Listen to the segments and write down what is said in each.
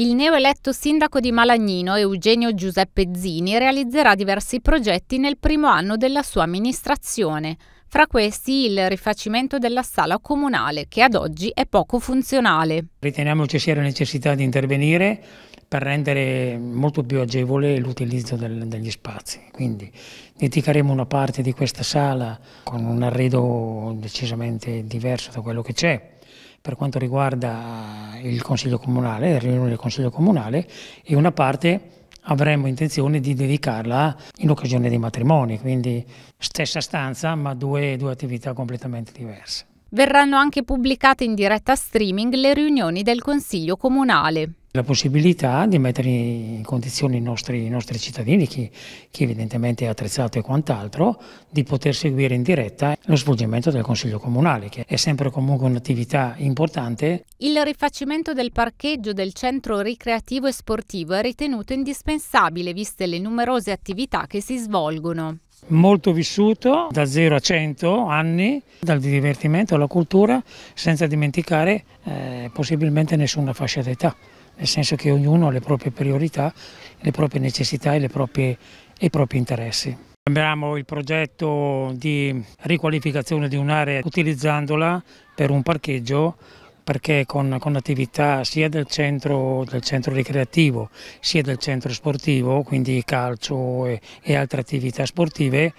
Il neoeletto sindaco di Malagnino, Eugenio Giuseppe Zini, realizzerà diversi progetti nel primo anno della sua amministrazione, fra questi il rifacimento della sala comunale, che ad oggi è poco funzionale. Riteniamo ci sia la necessità di intervenire per rendere molto più agevole l'utilizzo degli spazi. Quindi dedicheremo una parte di questa sala con un arredo decisamente diverso da quello che c'è per quanto riguarda il Consiglio Comunale, la riunione del Consiglio Comunale e una parte avremmo intenzione di dedicarla in occasione dei matrimoni, quindi stessa stanza ma due, due attività completamente diverse. Verranno anche pubblicate in diretta streaming le riunioni del Consiglio Comunale la possibilità di mettere in condizione i nostri, i nostri cittadini, chi, chi, evidentemente è attrezzato e quant'altro, di poter seguire in diretta lo svolgimento del Consiglio Comunale, che è sempre comunque un'attività importante. Il rifacimento del parcheggio del centro ricreativo e sportivo è ritenuto indispensabile viste le numerose attività che si svolgono. Molto vissuto, da 0 a 100 anni, dal divertimento alla cultura, senza dimenticare eh, possibilmente nessuna fascia d'età nel senso che ognuno ha le proprie priorità, le proprie necessità e, proprie, e i propri interessi. Abbiamo il progetto di riqualificazione di un'area utilizzandola per un parcheggio perché con, con attività sia del centro, del centro, ricreativo sia del centro sportivo, quindi calcio e, e altre attività sportive,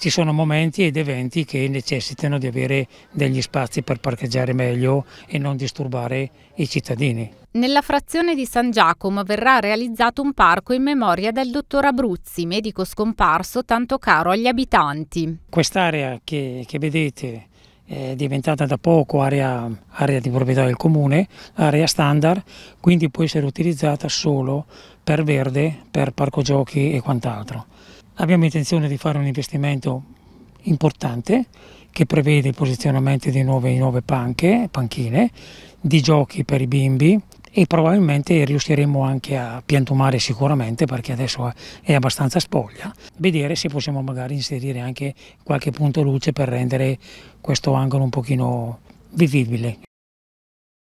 ci sono momenti ed eventi che necessitano di avere degli spazi per parcheggiare meglio e non disturbare i cittadini. Nella frazione di San Giacomo verrà realizzato un parco in memoria del dottor Abruzzi, medico scomparso tanto caro agli abitanti. Quest'area che, che vedete è diventata da poco area, area, di proprietà del comune, area standard, quindi può essere utilizzata solo per verde, per parco giochi e quant'altro. Abbiamo intenzione di fare un investimento importante che prevede il posizionamento di nuove, nuove panche, panchine, di giochi per i bimbi e probabilmente riusciremo anche a piantumare sicuramente perché adesso è abbastanza spoglia, vedere se possiamo magari inserire anche qualche punto luce per rendere questo angolo un pochino vivibile.